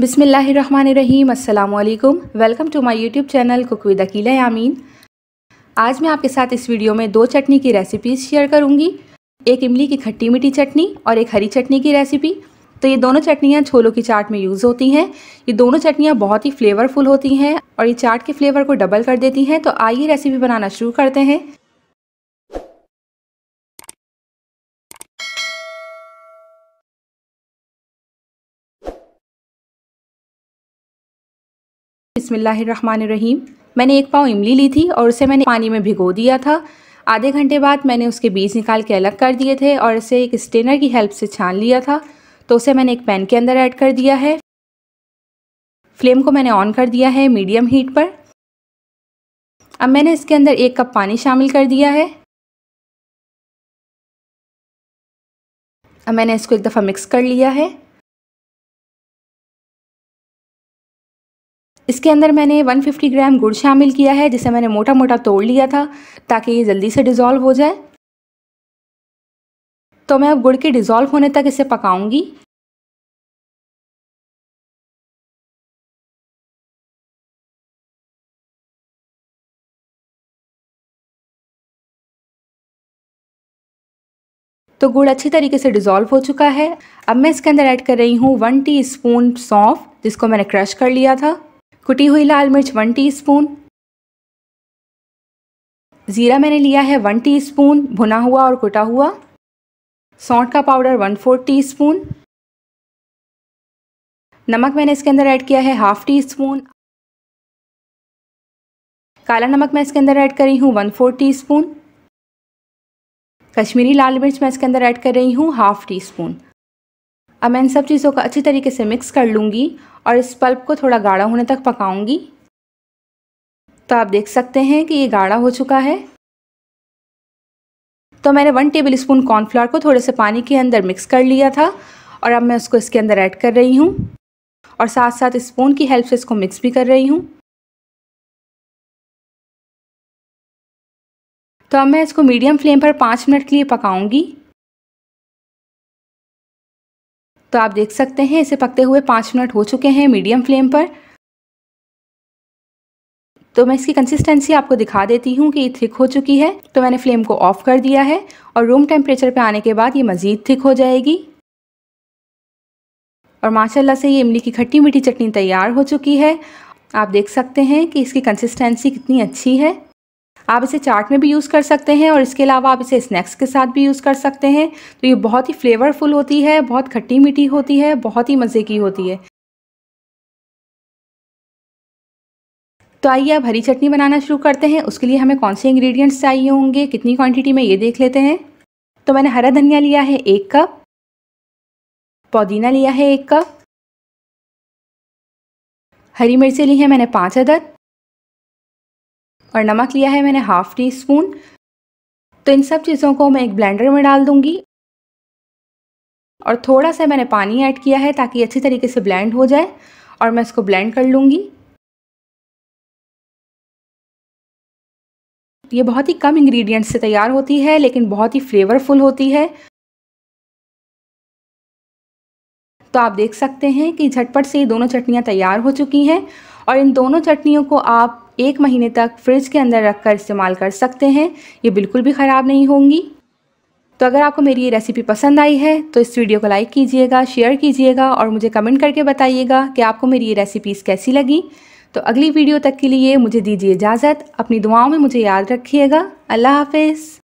बिसमीम अल्लाम welcome to my YouTube channel cook with Akila Yamin आज मैं आपके साथ इस वीडियो में दो चटनी की रेसिपीज़ शेयर करूंगी एक इमली की खट्टी मीठी चटनी और एक हरी चटनी की रेसिपी तो ये दोनों चटनियाँ छोलों की चाट में यूज़ होती हैं ये दोनों चटनियाँ बहुत ही फ्लेवरफुल होती हैं और ये चाट के फ्लेवर को डबल कर देती हैं तो आइए रेसिपी बनाना शुरू करते हैं बिसमीम मैंने एक पाव इमली ली थी और उसे मैंने पानी में भिगो दिया था आधे घंटे बाद मैंने उसके बीज निकाल के अलग कर दिए थे और इसे एक स्टेनर की हेल्प से छान लिया था तो उसे मैंने एक पैन के अंदर ऐड कर दिया है फ्लेम को मैंने ऑन कर दिया है मीडियम हीट पर अब मैंने इसके अंदर एक कप पानी शामिल कर दिया है अब मैंने इसको एक दफ़ा मिक्स कर लिया है इसके अंदर मैंने 150 ग्राम गुड़ शामिल किया है जिसे मैंने मोटा मोटा तोड़ लिया था ताकि ये जल्दी से डिज़ोल्व हो जाए तो मैं अब गुड़ के डिज़ोल्व होने तक इसे पकाऊंगी तो गुड़ अच्छी तरीके से डिज़ोल्व हो चुका है अब मैं इसके अंदर ऐड कर रही हूँ वन टी स्पून सौंफ जिसको मैंने क्रश कर लिया था कुटी हुई लाल मिर्च वन टीस्पून, ज़ीरा मैंने लिया है वन टीस्पून भुना हुआ और कुटा हुआ सौंठ का powder one four teaspoon नमक मैंने इसके अंदर ऐड किया है हाफ टी स्पून काला नमक मैं इसके अंदर ऐड कर रही हूँ one four teaspoon Kashmiri लाल मिर्च मैं इसके अंदर ऐड कर रही हूँ हाफ टी स्पून अब मैं इन सब चीज़ों को अच्छी तरीके से मिक्स कर लूँगी और इस पल्प को थोड़ा गाढ़ा होने तक पकाऊँगी तो आप देख सकते हैं कि ये गाढ़ा हो चुका है तो मैंने वन टेबल स्पून कॉर्नफ्लावर को थोड़े से पानी के अंदर मिक्स कर लिया था और अब मैं उसको इसके अंदर ऐड कर रही हूँ और साथ साथ स्पून की हेल्प से इसको मिक्स भी कर रही हूँ तो अब मैं इसको मीडियम फ्लेम पर पाँच मिनट के लिए पकाऊंगी तो आप देख सकते हैं इसे पकते हुए पाँच मिनट हो चुके हैं मीडियम फ्लेम पर तो मैं इसकी कंसिस्टेंसी आपको दिखा देती हूँ कि ये थिक हो चुकी है तो मैंने फ्लेम को ऑफ कर दिया है और रूम टेम्परेचर पे आने के बाद ये मज़ीद थिक हो जाएगी और माशाल्लाह से ये इमली की खट्टी मीठी चटनी तैयार हो चुकी है आप देख सकते हैं कि इसकी कंसिस्टेंसी कितनी अच्छी है आप इसे चाट में भी यूज़ कर सकते हैं और इसके अलावा आप इसे स्नैक्स के साथ भी यूज़ कर सकते हैं तो ये बहुत ही फ्लेवरफुल होती है बहुत खट्टी मीठी होती है बहुत ही मज़े की होती है तो आइए अब हरी चटनी बनाना शुरू करते हैं उसके लिए हमें कौन से इंग्रेडिएंट्स चाहिए होंगे कितनी क्वांटिटी में ये देख लेते हैं तो मैंने हरा धनिया लिया है एक कप पुदीना लिया है एक कप हरी मिर्ची ली हैं मैंने पाँच अदद और नमक लिया है मैंने हाफ़ टी स्पून तो इन सब चीज़ों को मैं एक ब्लेंडर में डाल दूँगी और थोड़ा सा मैंने पानी ऐड किया है ताकि अच्छी तरीके से ब्लेंड हो जाए और मैं इसको ब्लेंड कर लूँगी ये बहुत ही कम इंग्रेडिएंट्स से तैयार होती है लेकिन बहुत ही फ्लेवरफुल होती है तो आप देख सकते हैं कि झटपट से ये दोनों चटनियाँ तैयार हो चुकी हैं और इन दोनों चटनियों को आप एक महीने तक फ्रिज के अंदर रखकर इस्तेमाल कर सकते हैं ये बिल्कुल भी ख़राब नहीं होंगी तो अगर आपको मेरी ये रेसिपी पसंद आई है तो इस वीडियो को लाइक कीजिएगा शेयर कीजिएगा और मुझे कमेंट करके बताइएगा कि आपको मेरी ये रेसिपीज़ कैसी लगी तो अगली वीडियो तक के लिए मुझे दीजिए इजाज़त अपनी दुआओं में मुझे याद रखिएगा अल्लाह हाफिज़